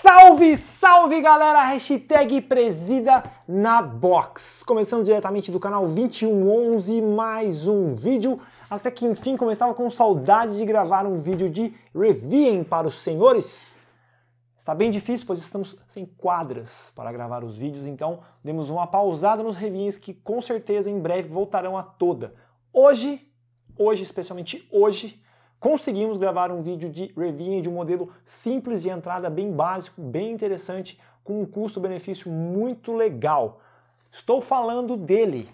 Salve, salve galera! Hashtag Presida na Box. Começando diretamente do canal 2111, mais um vídeo. Até que enfim começava com saudade de gravar um vídeo de reviewing para os senhores. Está bem difícil, pois estamos sem quadras para gravar os vídeos, então demos uma pausada nos reviews que com certeza em breve voltarão a toda. Hoje, hoje, especialmente hoje, conseguimos gravar um vídeo de review de um modelo simples de entrada bem básico, bem interessante, com um custo-benefício muito legal. Estou falando dele.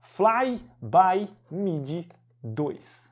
Fly by MIDI 2.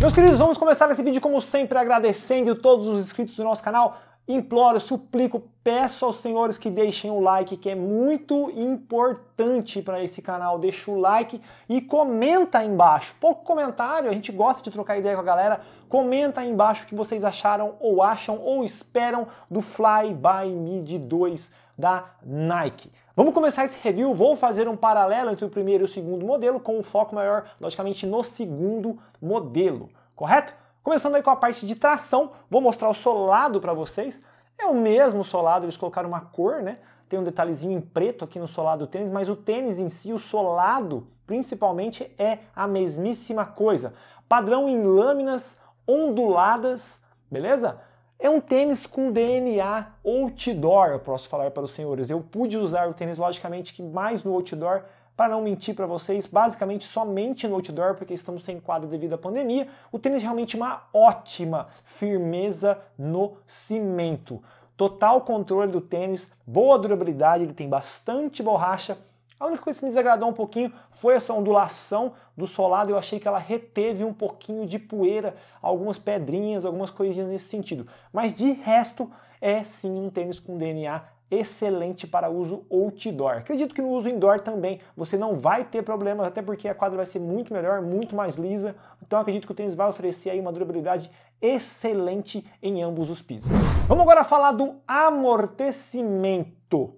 Meus queridos, vamos começar esse vídeo como sempre agradecendo todos os inscritos do nosso canal, Imploro, suplico, peço aos senhores que deixem o like, que é muito importante para esse canal. Deixa o like e comenta aí embaixo. Pouco comentário, a gente gosta de trocar ideia com a galera. Comenta aí embaixo o que vocês acharam ou acham ou esperam do Fly by Mid 2 da Nike. Vamos começar esse review, vou fazer um paralelo entre o primeiro e o segundo modelo, com um foco maior, logicamente, no segundo modelo, correto? Começando aí com a parte de tração, vou mostrar o solado para vocês. É o mesmo solado, eles colocaram uma cor, né? Tem um detalhezinho em preto aqui no solado do tênis, mas o tênis em si, o solado, principalmente, é a mesmíssima coisa. Padrão em lâminas onduladas, beleza? É um tênis com DNA outdoor, eu posso falar para os senhores. Eu pude usar o tênis, logicamente, que mais no outdoor para não mentir para vocês, basicamente somente no outdoor, porque estamos sem quadro devido à pandemia. O tênis é realmente uma ótima firmeza no cimento. Total controle do tênis, boa durabilidade, ele tem bastante borracha. A única coisa que me desagradou um pouquinho foi essa ondulação do solado. Eu achei que ela reteve um pouquinho de poeira, algumas pedrinhas, algumas coisinhas nesse sentido. Mas de resto, é sim um tênis com DNA excelente para uso outdoor. Acredito que no uso indoor também você não vai ter problemas, até porque a quadra vai ser muito melhor, muito mais lisa. Então acredito que o tênis vai oferecer aí uma durabilidade excelente em ambos os pisos. Vamos agora falar do amortecimento.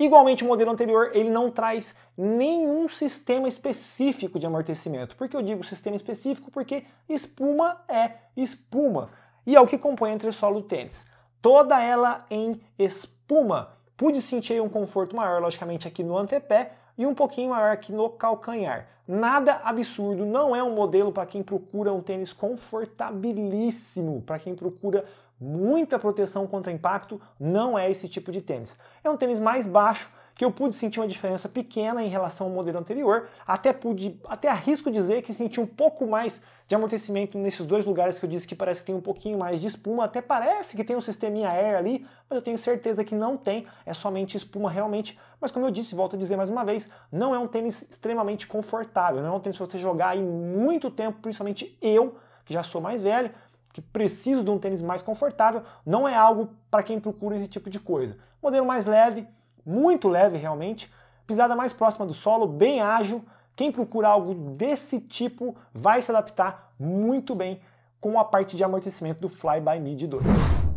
Igualmente o modelo anterior, ele não traz nenhum sistema específico de amortecimento. Por que eu digo sistema específico? Porque espuma é espuma. E é o que compõe entre solo e tênis. Toda ela em espuma Puma, pude sentir um conforto maior, logicamente, aqui no antepé e um pouquinho maior aqui no calcanhar. Nada absurdo, não é um modelo para quem procura um tênis confortabilíssimo, para quem procura muita proteção contra impacto, não é esse tipo de tênis. É um tênis mais baixo, que eu pude sentir uma diferença pequena em relação ao modelo anterior, até pude, até arrisco dizer que senti um pouco mais de amortecimento nesses dois lugares que eu disse que parece que tem um pouquinho mais de espuma, até parece que tem um sisteminha air ali, mas eu tenho certeza que não tem, é somente espuma realmente, mas como eu disse, volto a dizer mais uma vez, não é um tênis extremamente confortável, não é um tênis para você jogar aí muito tempo, principalmente eu, que já sou mais velho, que preciso de um tênis mais confortável, não é algo para quem procura esse tipo de coisa. Modelo mais leve, muito leve realmente, pisada mais próxima do solo, bem ágil. Quem procura algo desse tipo vai se adaptar muito bem com a parte de amortecimento do Fly By Mid 2.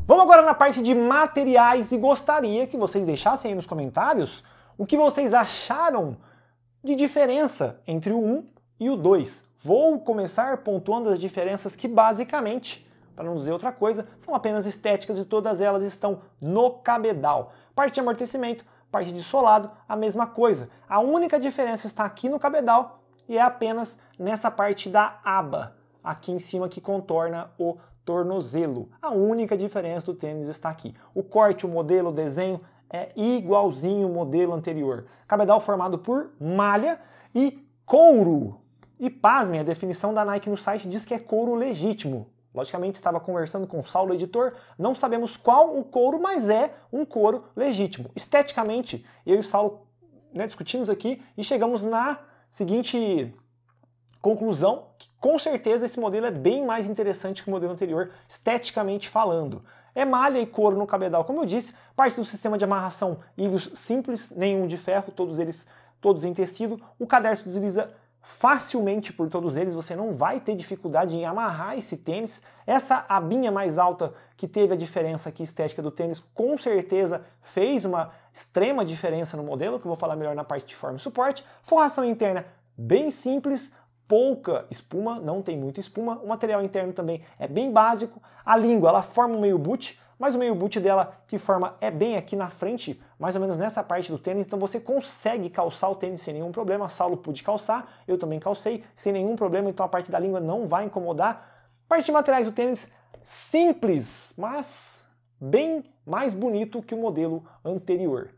Vamos agora na parte de materiais e gostaria que vocês deixassem aí nos comentários o que vocês acharam de diferença entre o 1 e o 2. Vou começar pontuando as diferenças que basicamente, para não dizer outra coisa, são apenas estéticas e todas elas estão no cabedal. Parte de amortecimento, parte de solado, a mesma coisa. A única diferença está aqui no cabedal e é apenas nessa parte da aba, aqui em cima que contorna o tornozelo. A única diferença do tênis está aqui. O corte, o modelo, o desenho é igualzinho o modelo anterior. Cabedal formado por malha e couro. E pasmem, a definição da Nike no site diz que é couro legítimo. Logicamente, estava conversando com o Saulo, editor, não sabemos qual o couro, mas é um couro legítimo. Esteticamente, eu e o Saulo né, discutimos aqui e chegamos na seguinte conclusão, que com certeza esse modelo é bem mais interessante que o modelo anterior, esteticamente falando. É malha e couro no cabedal, como eu disse, parte do sistema de amarração, ilhos simples, nenhum de ferro, todos eles todos em tecido, o cadarço desliza facilmente por todos eles, você não vai ter dificuldade em amarrar esse tênis. Essa abinha mais alta que teve a diferença aqui estética do tênis, com certeza fez uma extrema diferença no modelo, que eu vou falar melhor na parte de forma e suporte. Forração interna bem simples, pouca espuma, não tem muita espuma. O material interno também é bem básico. A língua, ela forma um meio boot, mas o meio boot dela que forma é bem aqui na frente, mais ou menos nessa parte do tênis, então você consegue calçar o tênis sem nenhum problema. Saulo pude calçar, eu também calcei sem nenhum problema, então a parte da língua não vai incomodar. Parte de materiais do tênis simples, mas bem mais bonito que o modelo anterior.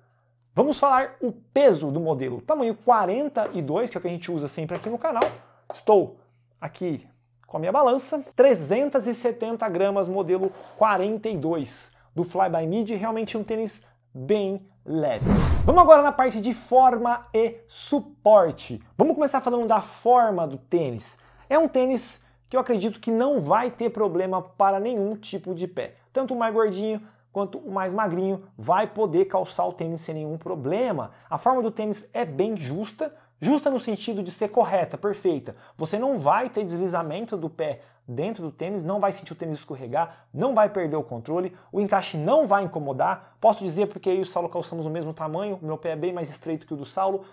Vamos falar o peso do modelo. Tamanho 42, que é o que a gente usa sempre aqui no canal. Estou aqui com a minha balança, 370 gramas, modelo 42 do Fly By Mid realmente um tênis bem leve. Vamos agora na parte de forma e suporte. Vamos começar falando da forma do tênis. É um tênis que eu acredito que não vai ter problema para nenhum tipo de pé. Tanto o mais gordinho quanto o mais magrinho vai poder calçar o tênis sem nenhum problema. A forma do tênis é bem justa, Justa no sentido de ser correta, perfeita. Você não vai ter deslizamento do pé dentro do tênis, não vai sentir o tênis escorregar, não vai perder o controle, o encaixe não vai incomodar. Posso dizer porque eu e o Saulo calçamos o mesmo tamanho, meu pé é bem mais estreito que o do Saulo,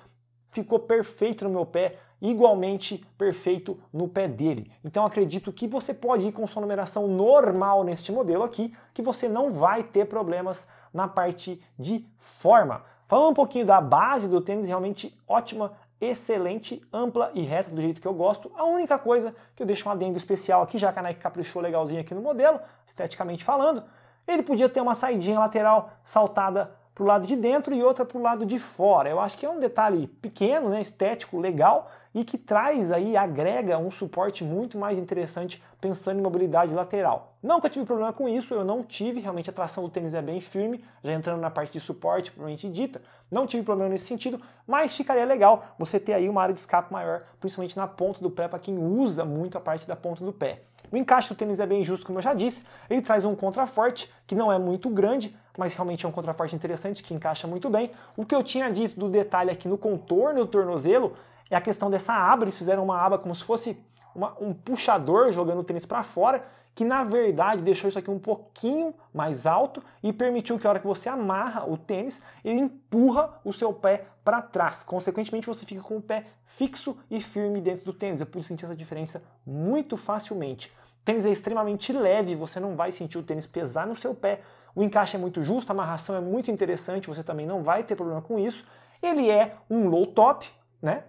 ficou perfeito no meu pé, igualmente perfeito no pé dele. Então acredito que você pode ir com sua numeração normal neste modelo aqui, que você não vai ter problemas na parte de forma. Falando um pouquinho da base do tênis, realmente ótima excelente, ampla e reta do jeito que eu gosto. A única coisa que eu deixo um adendo especial aqui, já que a Nike caprichou legalzinho aqui no modelo, esteticamente falando, ele podia ter uma saidinha lateral saltada para o lado de dentro e outra para o lado de fora. Eu acho que é um detalhe pequeno, né, estético, legal e que traz aí, agrega um suporte muito mais interessante pensando em mobilidade lateral. Não que eu tive problema com isso, eu não tive, realmente a tração do tênis é bem firme, já entrando na parte de suporte, provavelmente dita, não tive problema nesse sentido, mas ficaria legal você ter aí uma área de escape maior, principalmente na ponta do pé, para quem usa muito a parte da ponta do pé. O encaixe do tênis é bem justo, como eu já disse, ele traz um contraforte que não é muito grande, mas realmente é um contraforte interessante que encaixa muito bem. O que eu tinha dito do detalhe aqui no contorno do tornozelo é a questão dessa aba, eles fizeram uma aba como se fosse uma, um puxador jogando o tênis para fora, que na verdade deixou isso aqui um pouquinho mais alto e permitiu que a hora que você amarra o tênis, ele empurra o seu pé para trás. Consequentemente, você fica com o pé fixo e firme dentro do tênis. Eu pude sentir essa diferença muito facilmente tênis é extremamente leve, você não vai sentir o tênis pesar no seu pé. O encaixe é muito justo, a amarração é muito interessante, você também não vai ter problema com isso. Ele é um low top, né?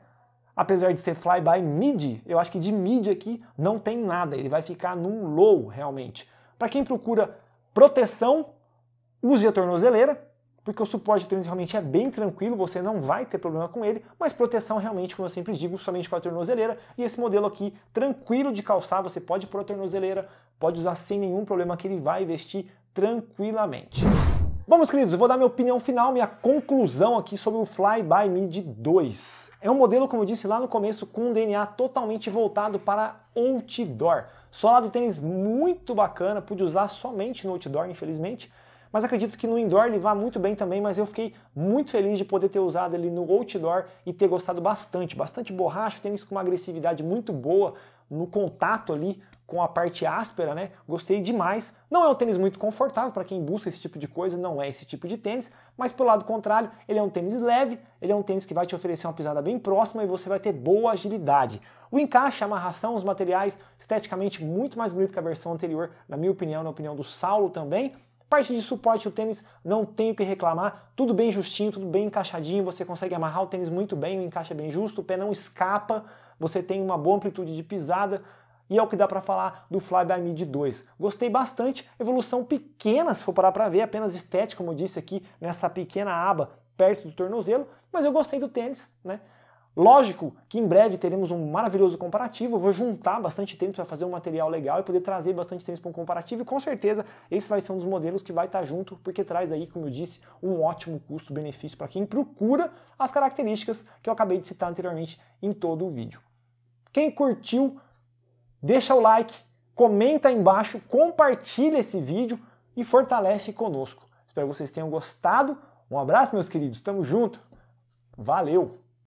Apesar de ser fly by mid, eu acho que de mid aqui não tem nada, ele vai ficar num low realmente. Para quem procura proteção, use a tornozeleira, porque o suporte de tênis realmente é bem tranquilo, você não vai ter problema com ele, mas proteção realmente, como eu sempre digo, somente com a tornozeleira. E esse modelo aqui, tranquilo de calçar, você pode pôr a tornozeleira, pode usar sem nenhum problema, que ele vai vestir tranquilamente. Bom, meus queridos, eu vou dar minha opinião final, minha conclusão aqui sobre o Fly By Mid 2. É um modelo, como eu disse lá no começo, com um DNA totalmente voltado para outdoor. Solado do tênis muito bacana, pude usar somente no outdoor, infelizmente mas acredito que no indoor ele vá muito bem também, mas eu fiquei muito feliz de poder ter usado ele no outdoor e ter gostado bastante, bastante borracho, tênis com uma agressividade muito boa no contato ali com a parte áspera, né? Gostei demais. Não é um tênis muito confortável para quem busca esse tipo de coisa, não é esse tipo de tênis, mas pelo lado contrário, ele é um tênis leve, ele é um tênis que vai te oferecer uma pisada bem próxima e você vai ter boa agilidade. O encaixe, a amarração, os materiais, esteticamente muito mais bonito que a versão anterior, na minha opinião, na opinião do Saulo também. Parte de suporte o tênis, não tenho que reclamar, tudo bem justinho, tudo bem encaixadinho, você consegue amarrar o tênis muito bem, o encaixe é bem justo, o pé não escapa, você tem uma boa amplitude de pisada, e é o que dá para falar do Fly by Mid 2. Gostei bastante, evolução pequena, se for parar para ver, apenas estética, como eu disse aqui, nessa pequena aba perto do tornozelo, mas eu gostei do tênis, né? Lógico que em breve teremos um maravilhoso comparativo, eu vou juntar bastante tempo para fazer um material legal e poder trazer bastante tempo para um comparativo e com certeza esse vai ser um dos modelos que vai estar tá junto, porque traz aí, como eu disse, um ótimo custo-benefício para quem procura as características que eu acabei de citar anteriormente em todo o vídeo. Quem curtiu, deixa o like, comenta aí embaixo, compartilha esse vídeo e fortalece conosco. Espero que vocês tenham gostado. Um abraço, meus queridos. Tamo junto. Valeu!